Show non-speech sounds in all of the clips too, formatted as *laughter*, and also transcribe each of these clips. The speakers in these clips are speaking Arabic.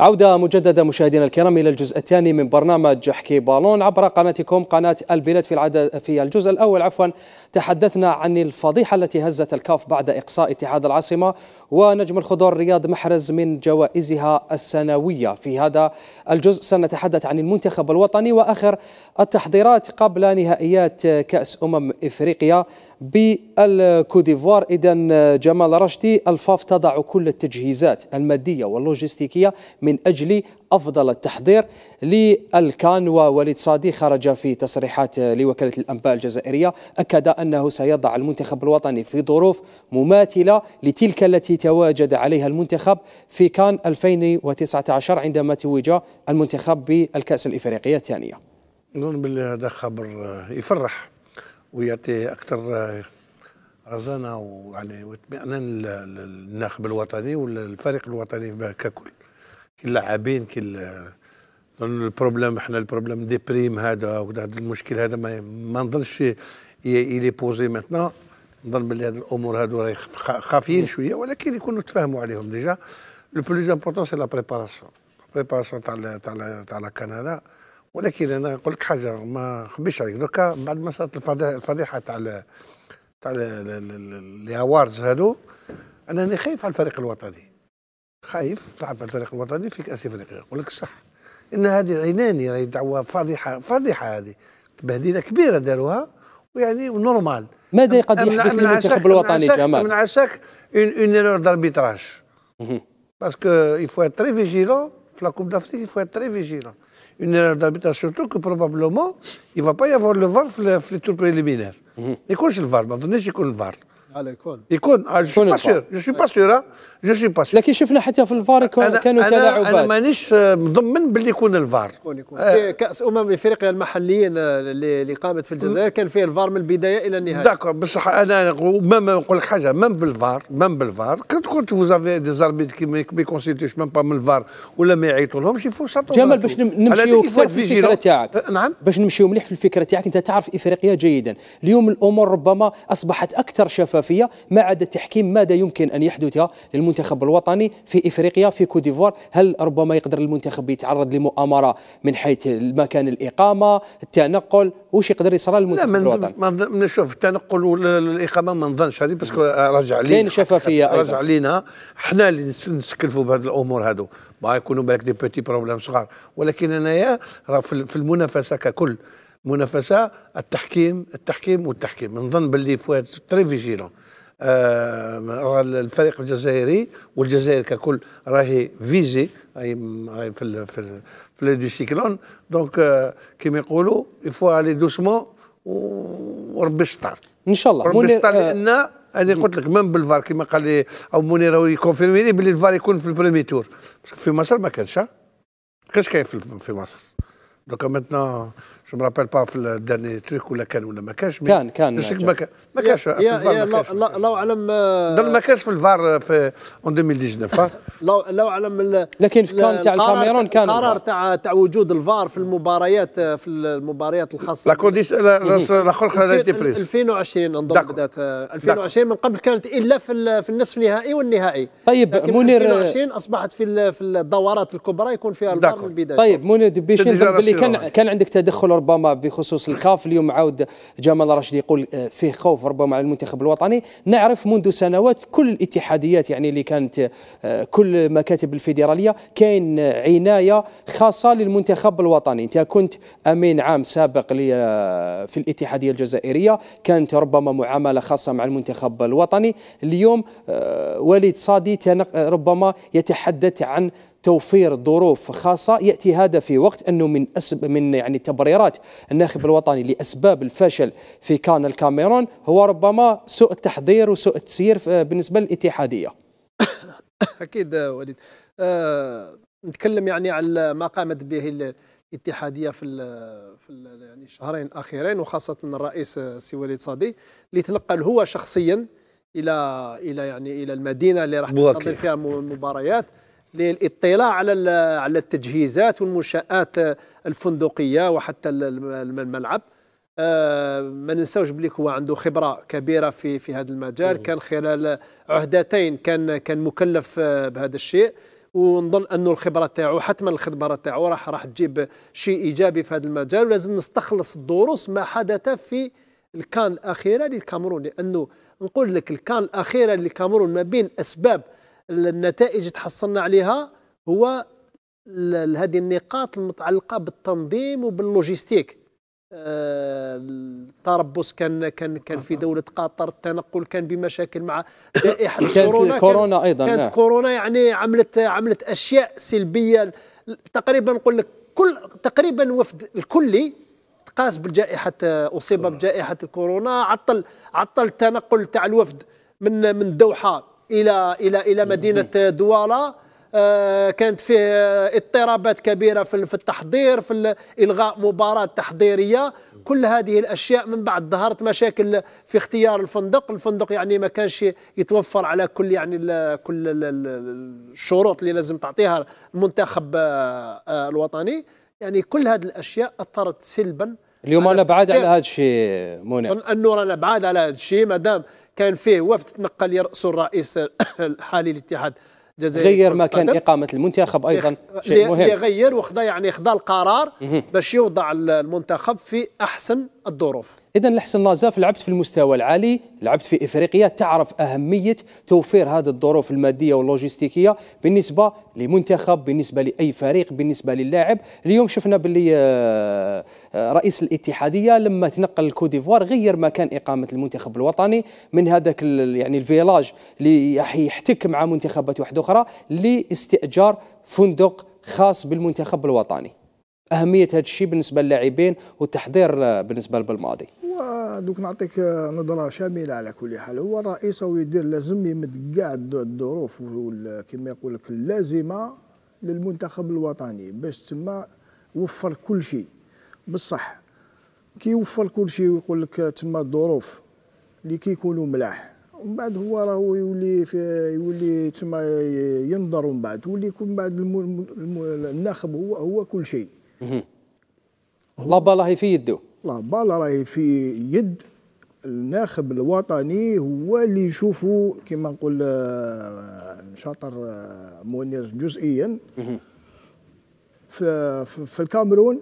عودة مجددة مشاهدينا الكرام إلى الجزء الثاني من برنامج حكي بالون عبر قناتكم قناة البلاد في العدد في الجزء الأول عفوا تحدثنا عن الفضيحة التي هزت الكاف بعد إقصاء اتحاد العاصمة ونجم الخضر رياض محرز من جوائزها السنوية في هذا الجزء سنتحدث عن المنتخب الوطني وآخر التحضيرات قبل نهائيات كأس أمم إفريقيا بالكوديفوار اذا آه، جمال رشدي الفاف تضع كل التجهيزات الماديه واللوجستيكيه من اجل افضل التحضير للكان ووليد صادي خرج في تصريحات لوكاله الانباء الجزائريه اكد انه سيضع المنتخب الوطني في ظروف مماثله لتلك التي تواجد عليها المنتخب في كان 2019 عندما توج المنتخب بالكاس الافريقيه الثانيه. نظن باللي هذا خبر آه، يفرح ويعطي اكثر آه، رزانه ويعني واطمئنان للناخب الوطني والفريق الوطني ككل كل اللاعبين كي لانه البروبليم حنا البروبليم دي بريم هذا وهذا المشكل هذا ما, ما نظنش يلي بوزي ماتنا نظن باللي هذه الامور هذو راهي خافيين شويه ولكن يكونوا تفاهموا عليهم ديجا لو بلوز امبورتون سي لا بريباراسيون بريباراسيون تاع تاع تاع كندا ولكن انا نقول لك حاجه ما خبيش عليك دركا بعد ما صارت الفضيحه تاع تاع الهواردز هادو انا راني خايف على الفريق الوطني خايف تلعب على الفريق الوطني في كاس افريقيا نقول لك صح ان هذه عيناني راهي دعوه فضيحه فضيحه هذه تبهدله كبيره داروها ويعني ونورمال ماذا قد يحدث للمنتخب الوطني جمال؟ من عساك اون اون ايرور داربيتراج باسكو يفوا تري فيجيلون في لا كوب دافريك يفوا تري فيجيلون une erreur d'habitat surtout que probablement il ne va pas y avoir le varf, les, les préliminaire. préliminaires. Mmh. quand c'est le VAR, maintenant c'est le varf. على آه، يكون يكون جو سي با سور جو سي با سور جو با لكن شفنا حتى في الفار كانوا تلاعبات انا مانيش آه، مضمن باللي يكون الفار يكون يكون آه. كاس امم افريقيا المحليين آه، اللي قامت في الجزائر كان فيه الفار من البدايه الى النهايه داكور بصح انا ميم نقول لك حاجه ميم بالفار ميم بالفار كنت كنت فوزافي دي زاربيت كي ما يكونسيتيوش ميم با من الفار ولا ما يعيطوا لهمش يفوسطوا جمال باش نمشيو كثر في الفكره تاعك نعم باش نمشيو مليح في الفكره تاعك انت تعرف افريقيا جيدا اليوم الامور ربما اصبحت اكثر شفافيه الاحترافيه ما عدا تحكيم ماذا يمكن ان يحدث للمنتخب الوطني في افريقيا في كوديفوار هل ربما يقدر المنتخب يتعرض لمؤامره من حيث مكان الاقامه التنقل واش يقدر يصرى للمنتخب لا الوطني ما نشوف التنقل والاقامه ما نظنش هذه باسكو راجع لينا شفافيه راجع لينا حنا اللي نسكلفوا بهذه الامور هذو ما يكونوا بالك دي بوتي بروبليم صغار ولكن انايا راه في المنافسه ككل منافسه التحكيم التحكيم والتحكيم نظن باللي فوات تري فيجيلون آه الفريق الجزائري والجزائر ككل راهي فيزي راهي في الـ في الـ في دو سيكلون دونك آه كيما يقولوا يفوا لي دوسمون وربي ستار ان شاء الله ربي ستار آه، لان آه انا قلت لك من بالفار كيما قال لي او منير يكونفيرمي لي باللي الفار يكون في البريمي تور في مصر ما كانش ما كانش كاين في مصر دوكا ماتنون جو رابيل با في الدرني تريك ولا كان ولا ما كانش كان كان ما كانش ما كانش الله اعلم ما كانش في الفار في 2019 لو اعلم لكن في كان تاع الكاميرون كان القرار تاع تاع وجود الفار في المباريات آه، في المباريات الخاصه لا كونديسيون الاخر خلاتي 2020 نظن بدات 2020 آه، من قبل كانت الا في في النصف النهائي والنهائي طيب منير 2020 اصبحت في في الدورات الكبرى يكون فيها الفار من البدايه طيب منير دبيشين باللي كان كان عندك تدخل ربما بخصوص الكاف اليوم عاود جمال رشدي يقول آه، فيه خوف ربما على المنتخب الوطني نعرف منذ سنوات كل الاتحاديات يعني اللي كانت آه، كل مكاتب الفيدراليه كاين آه، عنايه خاصه للمنتخب الوطني انت كنت امين عام سابق في الاتحاديه الجزائريه كانت ربما معامله خاصه مع المنتخب الوطني اليوم وليد صادي ربما يتحدث عن توفير ظروف خاصه ياتي هذا في وقت انه من أسب من يعني تبريرات الناخب الوطني لاسباب الفشل في كان الكاميرون هو ربما سوء التحضير وسوء التسيير بالنسبه للاتحاديه. *coughs* اكيد وليد أه نتكلم يعني على ما قامت به الاتحاديه في في يعني الشهرين الاخيرين وخاصه الرئيس السي وليد صادي اللي تنقل هو شخصيا الى الى يعني الى المدينه اللي راح تنظم فيها مباريات للاطلاع على على التجهيزات والمنشآت الفندقية وحتى الملعب آه، ما ننساوش بليك هو عنده خبرة كبيرة في في هذا المجال كان خلال عهدتين كان كان مكلف آه، بهذا الشيء ونظن انه الخبره تاعو حتما الخبره تاعو راح راح تجيب شيء ايجابي في هذا المجال ولازم نستخلص الدروس ما حدث في الكان الاخيره للكامرون لانه نقول لك الكان الاخيره للكامرون ما بين اسباب النتائج تحصلنا عليها هو هذه النقاط المتعلقه بالتنظيم وباللوجيستيك آه، التربص كان كان كان في آه. دوله قطر التنقل كان بمشاكل مع جائحه كورونا كانت كورونا ايضا كانت نعم. كورونا يعني عملت عملت اشياء سلبيه تقريبا نقول لك كل تقريبا وفد الكلي تقاس بالجائحه اصيب آه. بجائحه الكورونا عطل عطل التنقل تاع الوفد من من الدوحه الى الى الى مدينه دواله آه، كانت فيه اضطرابات كبيره في التحضير في الغاء مباراه تحضيريه كل هذه الاشياء من بعد ظهرت مشاكل في اختيار الفندق الفندق يعني ما كانش يتوفر على كل يعني كل الشروط اللي لازم تعطيها المنتخب آه، آه، الوطني يعني كل هذه الاشياء اثرت سلبا اليوم انا بعاد على هذا الشيء منى انه انا بعاد على هذا الشيء مادام كان فيه وفد تنقل يرأس الرئيس الحالي *coughs* للاتحاد الجزائري غير مكان إقامة المنتخب أيضا شيء مهم غير وخذا يعني خذا القرار باش يوضع المنتخب في أحسن الظروف اذا لحسن نازاف لعبت في المستوى العالي لعبت في افريقيا تعرف اهميه توفير هذه الظروف الماديه واللوجستيكيه بالنسبه لمنتخب بالنسبه لاي فريق بالنسبه للاعب اليوم شفنا باللي آه، آه، رئيس الاتحاديه لما تنقل الكوديفوار غير مكان اقامه المنتخب الوطني من هذاك يعني الفيلاج اللي يحتك مع منتخبات واحده اخرى لاستئجار فندق خاص بالمنتخب الوطني اهميه هذا الشيء بالنسبه للاعبين والتحضير بالنسبه للماضي هو دوك نعطيك نظره شامله على كل حال هو الرئيس هو يدير لازم يمد كاع الظروف كما يقول لك اللازمه للمنتخب الوطني باش تما وفر كل شيء بصح كي يوفر كل شيء ويقول لك تما الظروف اللي كيكونوا ملاح ومن بعد هو راهو يولي في يولي تما ينظر ومن بعد ويولي يكون بعد الناخب هو هو كل شيء لا بالا هي في يده بالا راهي في يد الناخب الوطني هو اللي يشوفوا كما نقول آه، شاطر آه، منير جزئيا في, في الكاميرون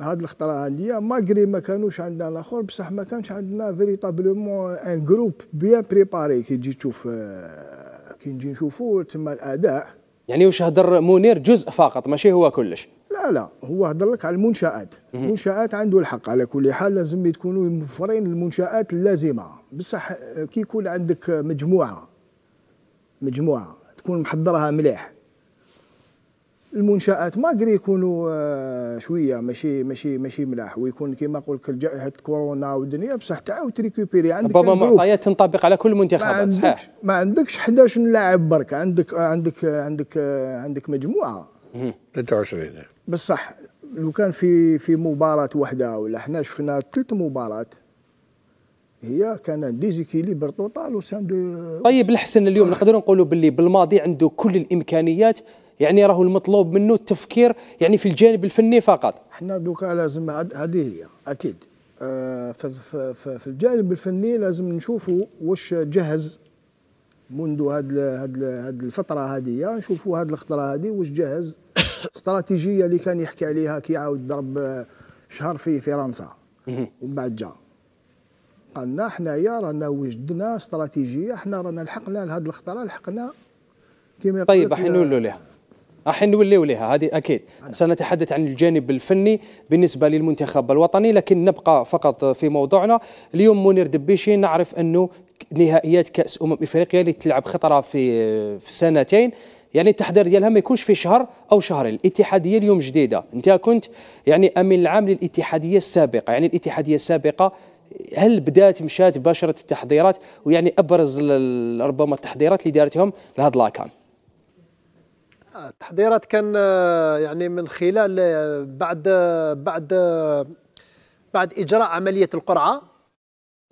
هاد الخطرة عندي ماغري ما كانوش عندنا الاخر بصح ما كانش عندنا فيريتابلومون ان جروب بيان بريباري كي تجي تشوف آه، كي نجي نشوفوا تما الاداء يعني واش هدر منير جزء فقط ماشي هو كلش لا لا هو هضر لك على المنشآت المنشآت عنده الحق على كل حال لازم تكونوا موفرين المنشآت اللازمة بصح كي يكون عندك مجموعة مجموعة تكون محضرها مليح المنشآت ما قري يكونوا آه، شوية ماشي ماشي ماشي ملاح ويكون كيما نقول لك جائحة كورونا والدنيا بصح تعاود تريكوبيري عندك ربما معطيات تنطبق على كل المنتخبات صحيح ما عندكش 11 لاعب برك عندك عندك عندك عندك مجموعة 23 بصح لو كان في في مباراة واحدة ولا حنا شفنا ثلاث مباريات هي كان ديزيكيليبر توتال وسان دو طيب الحسن اليوم نقدروا نقولوا باللي بالماضي عنده كل الامكانيات يعني راهو المطلوب منه التفكير يعني في الجانب الفني فقط حنا دوكا لازم هذه هي اكيد آه في, في, في الجانب الفني لازم نشوفوا واش جهز منذ هاد هاد الفتره هذه نشوفوا هاد الخطره هذه واش جهز استراتيجيه اللي كان يحكي عليها كي عاود ضرب شهر في فرنسا ومن بعد جا قالنا حنايا رانا وجدنا استراتيجيه حنا رانا لحقنا لهذه الخطره لحقنا كما طيب راح نولوا لها راح نوليو لها هذه اكيد سنتحدث عن الجانب الفني بالنسبه للمنتخب الوطني لكن نبقى فقط في موضوعنا اليوم منير دبيشي نعرف انه نهائيات كاس امم افريقيا اللي تلعب خطره في في سنتين يعني التحضير ديالها ما يكونش في شهر او شهرين الاتحاديه اليوم جديده انت كنت يعني امين العام للاتحاديه السابقه يعني الاتحاديه السابقه هل بدات مشات باشره التحضيرات ويعني ابرز ربما التحضيرات اللي دارتهم لهذا لاكان التحضيرات كان آه، يعني من خلال آه، بعد آه، بعد بعد اجراء عمليه القرعه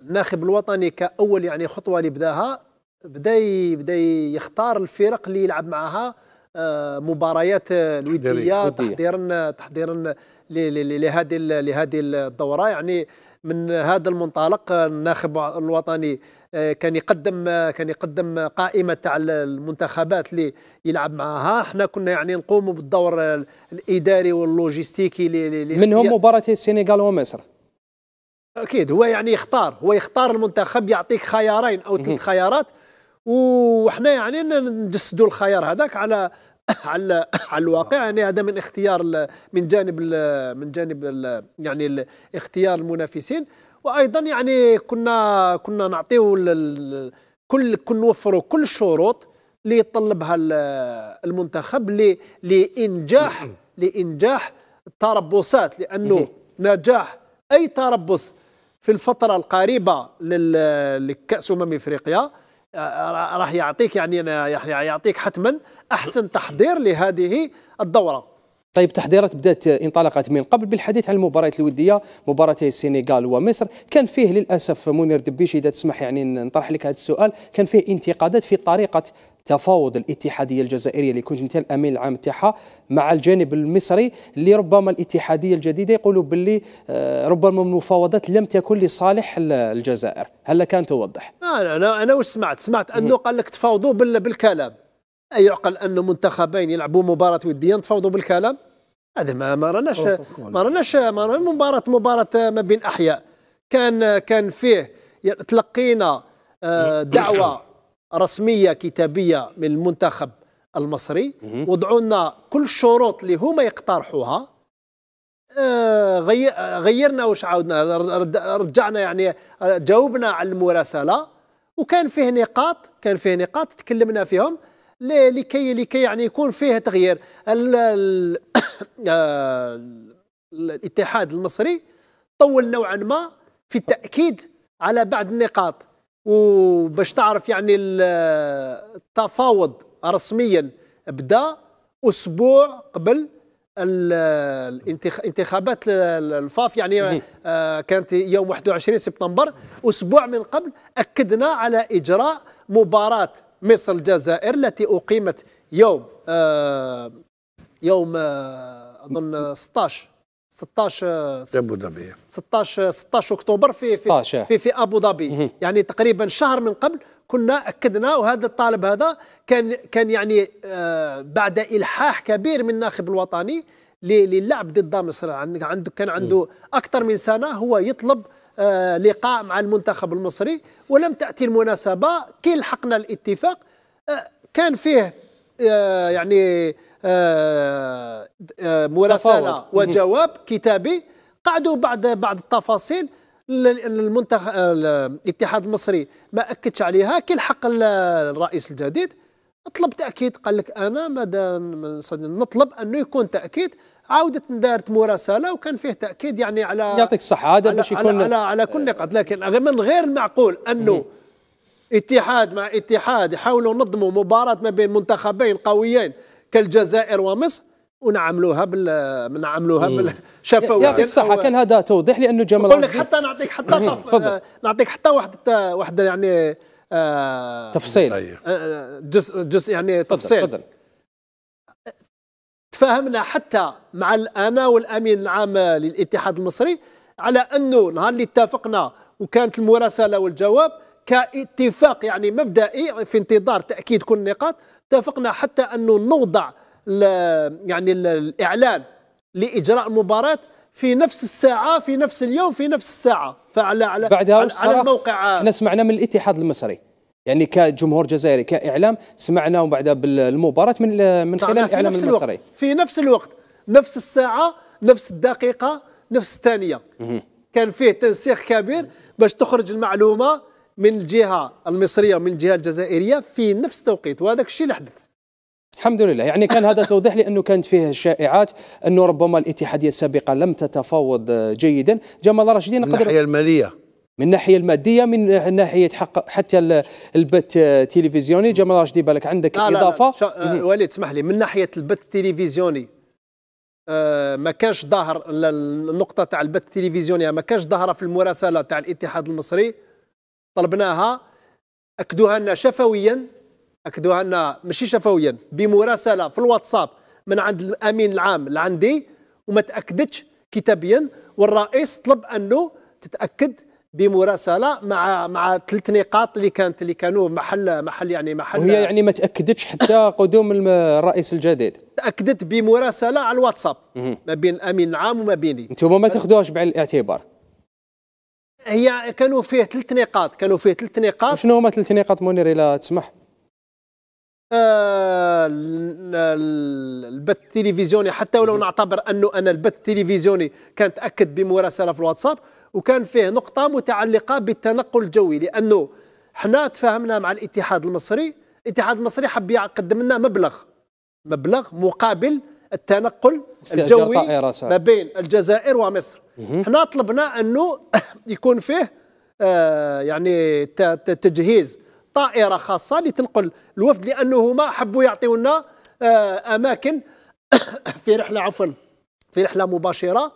الناخب الوطني كاول يعني خطوه اللي بداها بدا بدا يختار الفرق اللي يلعب معها آه، مباريات آه، الوديه تحضيرا تحضيرا لهذه لهذه الدوره يعني من هذا المنطلق الناخب الوطني آه، كان يقدم كان يقدم قائمه تاع المنتخبات اللي يلعب معها احنا كنا يعني نقوموا بالدور الاداري واللوجيستيكي منهم مباراه السنغال ومصر اكيد هو يعني يختار هو يختار المنتخب يعطيك خيارين او ثلاث خيارات وحنا يعني نجسدوا الخيار هذاك على *coughs* على *coughs* على الواقع يعني هذا من اختيار من جانب من جانب يعني اختيار المنافسين وايضا يعني كنا كنا نعطيو كل كنا نوفروا كل الشروط اللي يطلبها المنتخب لانجاح *coughs* لانجاح التربصات لانه نجاح اي تربص في الفتره القريبه لكاس امم افريقيا راح يعطيك يعني, يعني يعطيك حتما احسن تحضير لهذه الدوره طيب تحضيرات بدات انطلقت من قبل بالحديث عن المباريات الوديه مباراتي السنغال ومصر كان فيه للاسف منير دبيشي اذا تسمح يعني نطرح لك هذا السؤال كان فيه انتقادات في طريقه تفاوض الاتحاديه الجزائريه اللي كنت انت الامين العام تاعها مع الجانب المصري اللي ربما الاتحاديه الجديده يقولوا باللي آه، ربما المفاوضات لم تكن لصالح الجزائر هل كان توضح انا انا واش سمعت سمعت انه قال لك تفاوضوا بالكلام أيعقل أن منتخبين يلعبوا مباراة ودية نتفاوضوا بالكلام هذا ما ما راناش ما راناش ما رانا مباراة مباراة ما بين أحياء كان كان فيه تلقينا آه، دعوة رسمية كتابية من المنتخب المصري وضعوا لنا كل الشروط اللي هما يقترحوها آه، غيرنا واش عاودنا رجعنا يعني جاوبنا على المراسله وكان فيه نقاط كان فيه نقاط تكلمنا فيهم لكي لكي يعني يكون فيه تغيير *coughs* آه، الاتحاد المصري طول نوعا ما في التاكيد على بعض النقاط وباش تعرف يعني التفاوض رسميا بدا اسبوع قبل الانتخابات الفاف يعني آه، كانت يوم 21 سبتمبر اسبوع من قبل اكدنا على اجراء مباراه مصر الجزائر التي أقيمت يوم آه يوم آه أظن 16 16 ابو ظبي 16 16 اكتوبر في في آه. في, في ابو ظبي يعني تقريبا شهر من قبل كنا اكدنا وهذا الطالب هذا كان كان يعني آه بعد الحاح كبير من الناخب الوطني للعب ضد مصر عندك كان عنده اكثر من سنه هو يطلب آه آه، لقاء مع المنتخب المصري ولم تأتي المناسبة كي لحقنا الاتفاق آه، كان فيه آه، يعني مراسلة وجواب كتابي قعدوا بعد بعض التفاصيل المنتخب الاتحاد المصري ما اكدش عليها كي لحق الرئيس الجديد طلب تاكيد قال لك انا ماذا نطلب انه يكون تاكيد عاودت دارت مراسله وكان فيه تاكيد يعني على يعطيك الصحه هذا باش يكون على, على, كل نقاط لكن من غير المعقول انه اتحاد مع اتحاد يحاولوا ينظموا مباراه ما بين منتخبين قويين كالجزائر ومصر ونعملوها بال نعملوها بالشفويه يعطيك الصحه كان هذا توضيح لانه جمال نقول لك حتى نعطيك حتى طف... آه، نعطيك حتى واحد واحد يعني آه تفصيل طيب. آه، جزء جزء يعني تفصيل فضل. فضل. تفاهمنا حتى مع انا والامين العام للاتحاد المصري على انه نهار اللي اتفقنا وكانت المراسله والجواب كاتفاق يعني مبدئي في انتظار تاكيد كل النقاط اتفقنا حتى انه نوضع يعني الاعلان لاجراء المباراه في نفس الساعه في نفس اليوم في نفس الساعه فعلى على بعدها على, الموقع احنا سمعنا من الاتحاد المصري يعني كجمهور جزائري كاعلام سمعناهم بعدها بالمباراه من من خلال الاعلام المصري في نفس الوقت نفس الساعه نفس الدقيقه نفس الثانيه كان فيه تنسيق كبير باش تخرج المعلومه من الجهه المصريه من الجهه الجزائريه في نفس التوقيت وهذاك الشيء اللي حدث الحمد لله يعني كان هذا توضيح لانه كانت فيه شائعات انه ربما الاتحاديه السابقه لم تتفاوض جيدا جمال راشدين قدر الماليه من الناحيه الماديه من ناحيه حق حتى البث التلفزيوني جمال راشدي بالك عندك لا اضافه لا لا. آه، وليد اسمح لي من ناحيه البث التلفزيوني آه ما كانش ظاهر النقطه تاع البث التلفزيوني ما كانش ظاهره في المراسله تاع الاتحاد المصري طلبناها اكدوها لنا شفويا اكدوها لنا ماشي شفويا بمراسله في الواتساب من عند الامين العام لعندي وما تاكدتش كتابيا والرئيس طلب انه تتاكد بمراسله مع مع ثلاث نقاط اللي كانت اللي كانوا محل محل يعني محل وهي يعني ما تاكدتش حتى *laughs* قدوم الرئيس الجديد تاكدت بمراسله على الواتساب ما بين امين العام وما بيني انتم ما تاخذوهاش بعين الاعتبار هي كانوا فيه ثلاث نقاط كانوا فيه ثلاث نقاط شنو هما ثلاث نقاط منير الا تسمح آه، البث التلفزيوني حتى ولو نعتبر انه انا البث التلفزيوني كان تاكد بمراسله في الواتساب وكان فيه نقطه متعلقه بالتنقل الجوي لانه حنا تفاهمنا مع الاتحاد المصري الاتحاد المصري حب يقدم لنا مبلغ مبلغ مقابل التنقل الجوي ما بين الجزائر ومصر حنا طلبنا انه *coughs* يكون فيه آه، يعني تجهيز طائره خاصه لتنقل الوفد لانه هما حبوا يعطيونا آه، اماكن *coughs* في رحله عفوا في رحله مباشره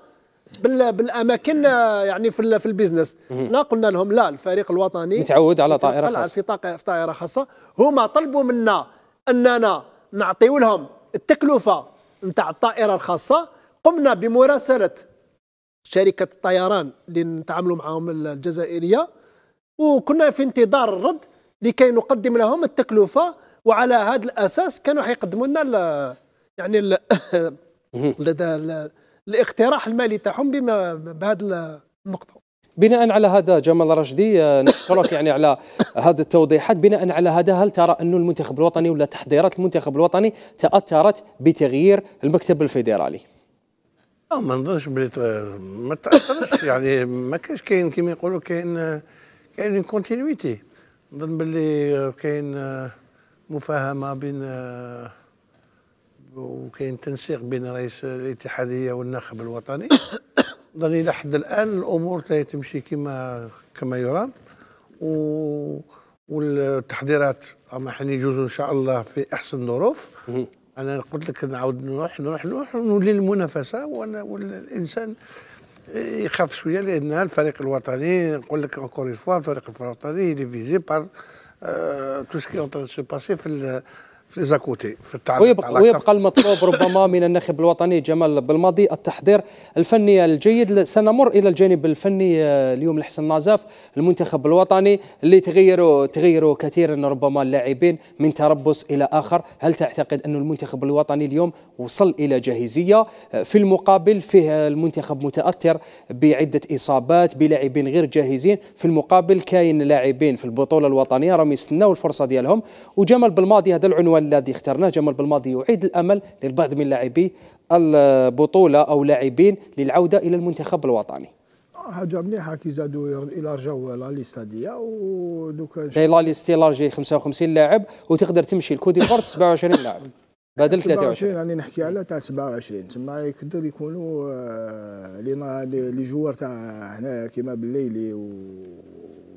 بالاماكن آه، يعني في في البيزنس لا قلنا لهم لا الفريق الوطني متعود على طائره خاصه في طائره خاصه هما طلبوا منا اننا نعطيو لهم التكلفه نتاع الطائره الخاصه قمنا بمراسله شركه الطيران اللي نتعاملوا معاهم الجزائريه وكنا في انتظار الرد لكي نقدم لهم التكلفه وعلى هذا الاساس كانوا حيقدموا لنا يعني لدى الاقتراح المالي تاعهم بما بهذا النقطه بناء على هذا جمال رشدي آه، نشكرك يعني على هذه التوضيحات بناء على هذا هل ترى أن المنتخب الوطني ولا تحضيرات المنتخب الوطني تأثرت بتغيير المكتب الفيدرالي اه ما نظنش بلي ما تاثرش يعني ما كانش كاين كما يقولوا كاين كاين كونتينيتي نظن باللي كاين آه، مفاهمه بين آه، وكاين تنسيق بين رئيس الاتحاديه والناخب الوطني *coughs* نظن الى حد الان الامور تمشي كما كما يرام و والتحضيرات راهم حين يجوزوا ان شاء الله في احسن ظروف انا قلت لك نعاود نروح نروح نروح ونولي المنافسه والانسان يخاف شويه لان الفريق الوطني نقول لك اونكور فوا الفريق الوطني اللي فيزي بار تو سكي اون تران سو باسي في في ليزاكوتي في التعليق ويبقى, ويبقى المطلوب ربما من الناخب الوطني جمال بالماضي التحضير الفني الجيد سنمر الى الجانب الفني آه، اليوم لحسن نزاف المنتخب الوطني اللي تغيروا تغيروا كثيرا ربما اللاعبين من تربص الى اخر هل تعتقد ان المنتخب الوطني اليوم وصل الى جاهزيه آه، في المقابل فيه المنتخب متاثر بعده اصابات بلاعبين غير جاهزين في المقابل كاين لاعبين في البطوله الوطنيه راهم يستناو الفرصه ديالهم وجمال بالماضي هذا العنوان الذي اخترناه جمال بالماضي يعيد الامل للبعض من لاعبي البطوله او لاعبين للعوده الى المنتخب الوطني حاجه مليحه كي زادوا يلارجاو لا ليست هذيا ودوكا لا ليست لارجي 55 لاعب وتقدر تمشي لكوت ديفوار ب 27 لاعب بدل 23 راني نحكي على تاع 27 تما يقدر يكونوا آه، لي جوار تاع هنا كيما بالليلي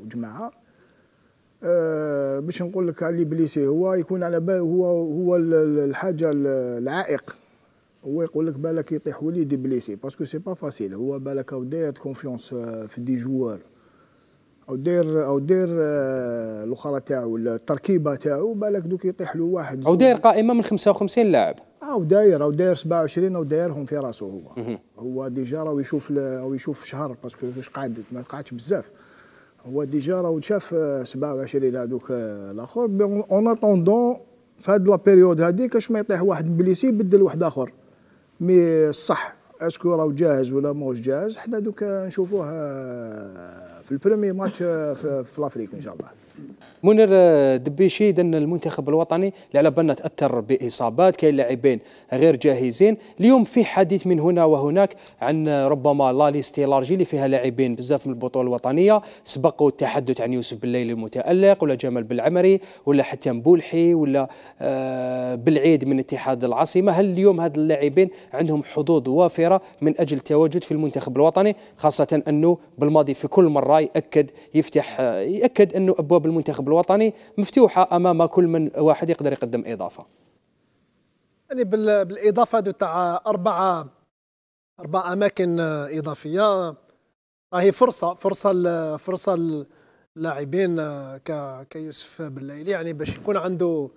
وجماعه أه باش نقول لك على بليسي هو يكون على بال هو هو الحاجه العائق هو يقول لك بالك يطيح وليدي بليسي باسكو سي با فاسيل هو بالك او داير كونفيونس آه، في دي جوار او داير او داير آه، الاخرى تاعو التركيبه تاعو بالك دوك يطيح له واحد او داير قائمه من 55 لاعب او داير او داير 27 او دايرهم في راسه هو هو ديجا راهو يشوف او يشوف شهر باسكو واش قاعد ما قعدش بزاف هو ديجا راهو شاف 27 آه، هذوك آه، الاخر اون اتوندون في هاد لا بيريود اش ما يطيح واحد بليسي يبدل واحد اخر مي الصح اسكو راهو جاهز ولا ماهوش جاهز حنا دوك نشوفوه آه، في البريمي ماتش في لافريك ان شاء الله منير آه، دبيشي دن المنتخب الوطني اللي على بالنا تاثر باصابات كاين لاعبين غير جاهزين اليوم في حديث من هنا وهناك عن آه، ربما لا ليستي لارجي اللي فيها لاعبين بزاف من البطوله الوطنيه سبقوا التحدث عن يوسف بالليلي المتالق ولا جمال بالعمري ولا حتى مبولحي ولا آه، بالعيد من اتحاد العاصمه هل اليوم هاد اللاعبين عندهم حظوظ وافره من اجل التواجد في المنتخب الوطني خاصه انه بالماضي في كل مره ياكد يفتح ياكد انه ابواب بالمنتخب الوطني مفتوحه امام كل من واحد يقدر يقدم اضافه يعني بالاضافه تاع اربعه اربع اماكن اضافيه هي فرصه فرصه فرصه اللاعبين كيوسف بالليلي يعني باش يكون عنده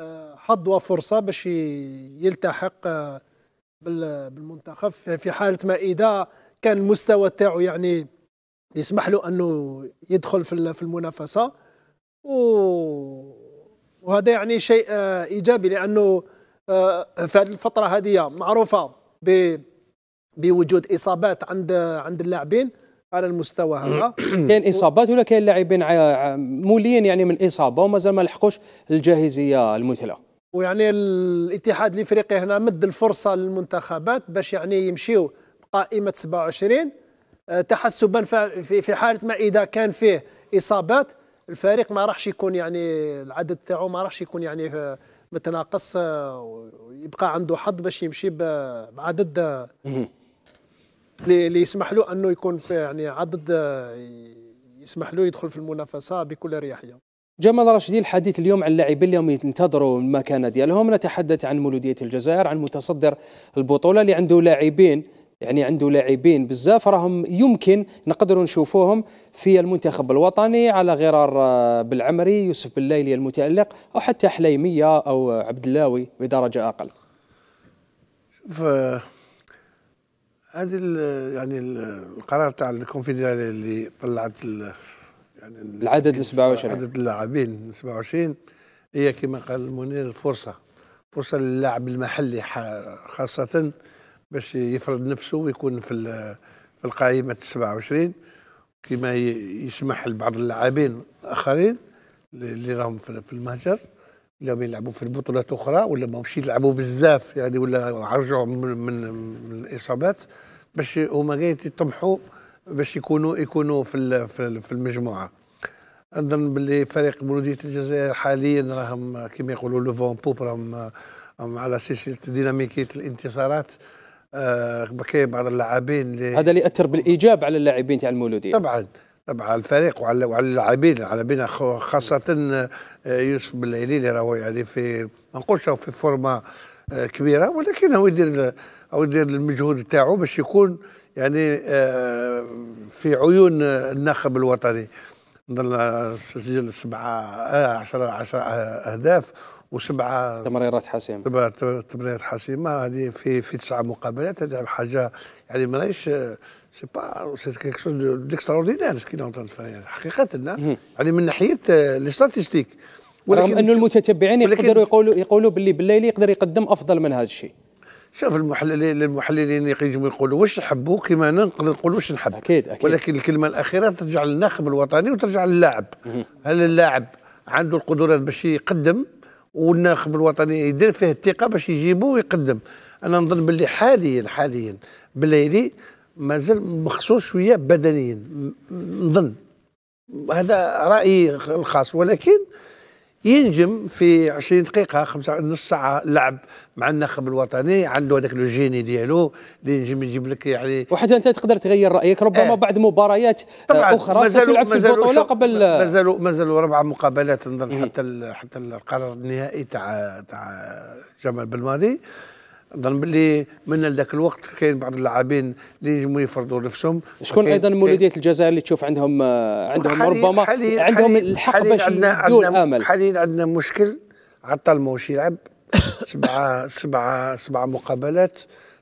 آه، حظ وفرصه باش يلتحق آه، بالمنتخب في حاله ما اذا كان المستوى تاعو يعني يسمح له انه يدخل في المنافسه وهذا يعني شيء آه، ايجابي لانه آه، في هذه الفتره هذه معروفه ب بوجود اصابات عند عند اللاعبين على المستوى هذا *clears throat* كاين اصابات ولا كاين لاعبين موليين يعني من اصابه ومازال ما لحقوش الجاهزيه المثلى ويعني الاتحاد الافريقي هنا مد الفرصه للمنتخبات باش يعني يمشيو بقائمه 27 آه، تحسبا في حاله ما اذا كان فيه اصابات الفريق ما راحش يكون يعني العدد تاعو ما راحش يكون يعني متناقص آه، ويبقى عنده حظ باش يمشي بعدد اللي آه، يسمح له انه يكون في يعني عدد آه، يسمح له يدخل في المنافسه بكل اريحيه. جمال راشدي الحديث اليوم عن اللاعبين اليوم ينتظروا المكانه ديالهم نتحدث عن مولوديه الجزائر عن متصدر البطوله اللي عنده لاعبين يعني عنده لاعبين بزاف راهم يمكن نقدروا نشوفوهم في المنتخب الوطني على غرار آه، بالعمري يوسف بالليلي المتألق أو حتى حليمية أو عبد اللاوي بدرجة أقل شوف آه، هذه يعني القرار تاع الكونفدراليه اللي طلعت يعني العدد ال 27 عدد اللاعبين 27 هي كما قال منير فرصه فرصه للاعب المحلي خاصه باش يفرض نفسه ويكون في في القائمه 27 كما يسمح لبعض اللاعبين الاخرين اللي راهم في المهجر راهم يلعبوا في البطولات اخرى ولا ماهمش يلعبوا بزاف يعني ولا رجعوا من من, من الاصابات باش هما جايين يطمحوا باش يكونوا يكونوا في في المجموعه نظن باللي فريق مولوديه الجزائر حاليا راهم كما يقولوا لو فون بوب راهم على سلسله ديناميكيه الانتصارات آه، كاين بعض اللاعبين اللي هذا اللي اثر بالايجاب على اللاعبين تاع المولوديه طبعا طبعا الفريق وعلى وعلى اللاعبين اللاعبين خاصه آه، يوسف بالليلي اللي راهو يعني في ما نقولش راهو في فورما آه، كبيره ولكن هو يدير هو يدير المجهود تاعو باش يكون يعني في عيون الناخب الوطني ظل سجل سبعه آه 10 10 آه، اهداف وسبعه تمريرات حاسمه سبعه تمريرات حاسمه هذه في في تسع مقابلات هذه حاجه يعني ماهيش سي با سي كيك شوز ديكستراوردينير سكي حقيقه آه، يعني من ناحيه آه، لي ستاتيستيك ولكن رغم انه المتتبعين يقدروا يقولوا يقولوا باللي بالليلي يقدر يقدم افضل من هذا الشيء شوف المحللين المحللين يجوا يقولوا واش نحبوا كما انا نقدر نقول واش نحب أكيد أكيد. ولكن الكلمه الاخيره ترجع للناخب الوطني وترجع للاعب هل اللاعب عنده القدرات باش يقدم والناخب الوطني يدير فيه الثقه باش يجيبوه ويقدم انا نظن باللي حاليا حاليا بالليلي مازال مخصوص شويه بدنيا نظن هذا رايي الخاص ولكن ينجم في 20 دقيقة خمسة نص ساعة لعب مع الناخب الوطني عنده هذاك لو جيني ديالو اللي ينجم يجيب لك يعني وحتى أنت تقدر تغير رأيك ربما آه. بعد مباريات آه، أخرى ستلعب في البطولة قبل مازالوا مازالوا ربع مقابلات نظن حتى حتى القرار النهائي تاع تاع جمال بالماضي ظن باللي من ذاك الوقت كاين بعض اللاعبين اللي يجموا يفرضوا نفسهم شكون ايضا مولوديه الجزائر اللي تشوف عندهم عندهم حالي ربما حالي عندهم حالي الحق باش يدوا الامل حاليا عندنا مشكل عطل ماهوش يلعب *coughs* سبعه سبعه سبعه مقابلات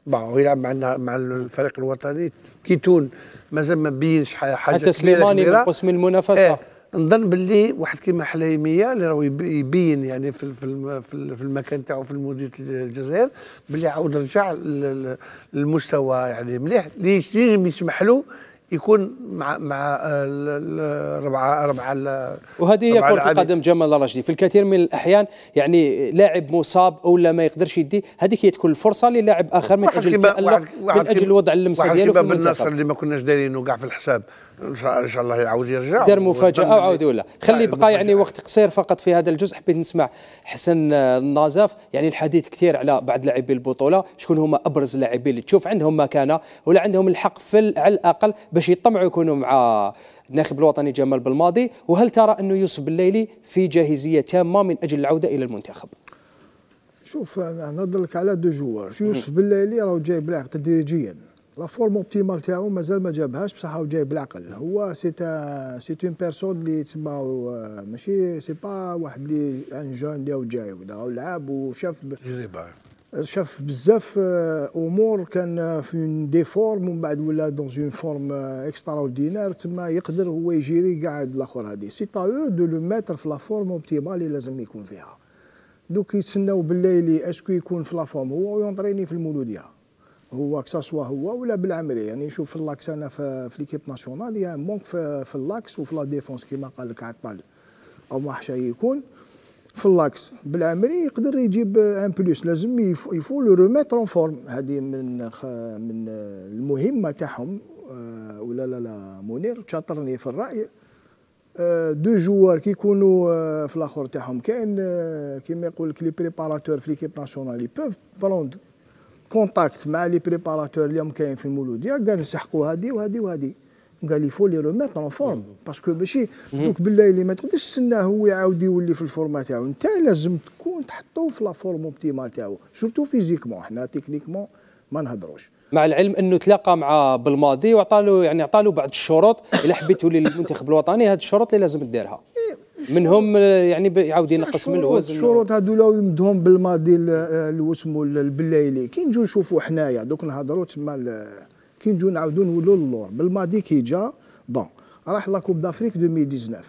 باه يلعب معنا مع الفريق الوطني كيتون مازال ما بينش حاجه حتى سليماني من قسم المنافسه إيه نظن باللي واحد كيما حليميه اللي راهو يبين يعني في في المكان تاعو في المدير الجزائر باللي عاود رجع للمستوى يعني مليح اللي يسمح له يكون مع مع ربعه اربعه وهذه هي كره القدم جمال الرشدي في الكثير من الاحيان يعني لاعب مصاب او لا ما يقدرش يدي هذيك هي تكون الفرصه للاعب اخر من اجل التالق من اجل وضع اللمسه ديالو في المنتخب اللي ما كناش دايرينه كاع في الحساب ان شاء الله يعاود يرجع دار مفاجاه وعاود ولا خلي بقى يعني وقت قصير فقط في هذا الجزء حبيت نسمع حسن آه، النازف يعني الحديث كثير على بعض لاعبي البطوله شكون هما ابرز اللاعبين اللي تشوف عندهم مكانه ولا عندهم الحق في على الاقل باش يطمعوا يكونوا مع الناخب الوطني جمال بالماضي وهل ترى انه يوسف الليلي في جاهزيه تامه من اجل العوده الى المنتخب؟ شوف انا نهضر لك على دو جوار يوسف بالليلي راه جاي بلاعب تدريجيا لا فورم اوبتيمال تاعو مازال ما جابهاش بصح هو جاي بالعقل هو سي سي اون بيرسون اللي تسمى ماشي سي با واحد اللي ان جون اللي جاي ولا هو لعب وشاف تجربه شاف بزاف امور كان في دي فورم ومن بعد ولا دون اون فورم اكسترا اكستراوردينير تما يقدر هو يجيري كاع الاخر هذه سي طايو دو لو ميتر في لا فورم اوبتيمال اللي لازم يكون فيها دوك يتسناو بالليلي اسكو يكون في لا فورم هو يونطريني في المولوديه هو كساسوا هو ولا بالعمري يعني يشوف اللاكس انا في, في ليكيب ناسيونال يا مونك في, في اللاكس وفي لا ديفونس كيما قال لك عطال او ما حشا يكون في اللاكس بالعمري يقدر يجيب ان بلوس لازم يفو لو روميتر اون فورم هذه من من المهمه تاعهم آه، ولا لا لا منير تشاطرني في الراي دو جوار كيكونوا في الاخر تاعهم كاين آه، كيما يقول لك لي بريباراتور في ليكيب ناسيونال بوف بروند كونتاكت مع لي بريباراتور اليوم كاين في المولوديه قال نسحقوا هذه وهذه وهذه قال لي فو لي روميت اون فورم باسكو ماشي دوك بالله اللي ما تقدرش تسناه هو يعاود يولي في الفورما تاعو انت لازم تكون تحطو في لا فورم اوبتيمال تاعو سورتو فيزيكمون حنا تكنيكمون ما نهضروش مع العلم انه تلاقى مع بالماضي وعطالو يعني عطالو بعض الشروط الا حبيت تولي للمنتخب الوطني هاد الشروط اللي لازم تديرها منهم آه، يعني يعاود ينقص من الوزن الشروط هذولا يمدهم بالما ديال آه، وسمو البلايلي كي نجو نشوفوا حنايا دوك نهضروا تما كي نجو نعاودوا نولوا للور بالماضي كي جا بون راح لاكوب دافريك 2019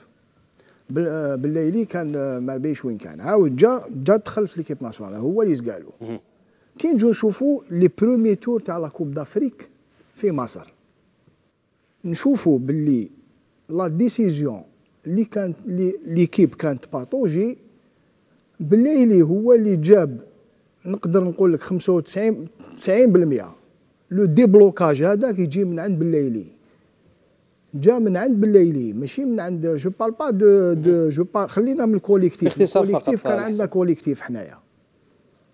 بالليلي آه، كان ما بيش وين كان عاود جا جا دخل في ليكيب ناسيونال هو اللي زقالو كي نجو نشوفوا لي برومي تور تاع لاكوب دافريك في مصر نشوفوا باللي لا ديسيزيون اللي كانت ليكيب كانت باطوجي بليلي هو اللي جاب نقدر نقول لك 95 90% لو ديبلوكاج هذاك يجي من عند بليلي جا من عند بليلي ماشي من عند جو بار با دو دو جو بار خلينا من الكوليكتيف الكوليكتيف كان عندنا كوليكتيف حنايا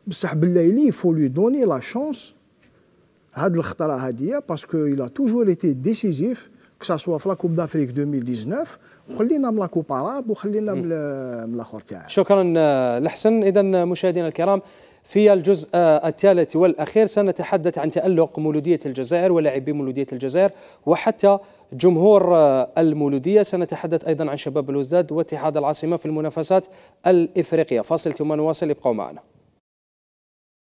بصح بليلي فو لو دوني لا شونس هاد الخطره هاديه باسكو الا توجور ايتي ديسيزيف سوا في لاكوب دافريك 2019 وخلينا من لاكوب عرب وخلينا من الاخر تاعنا شكرا آه، لحسن اذا آه، مشاهدينا الكرام في الجزء آه، الثالث والأخير سنتحدث عن تألق مولودية الجزائر ولاعبي مولودية الجزائر وحتى جمهور المولودية سنتحدث أيضا عن شباب الوزداد واتحاد العاصمة في المنافسات الإفريقية فاصل ثم نواصل ابقوا معنا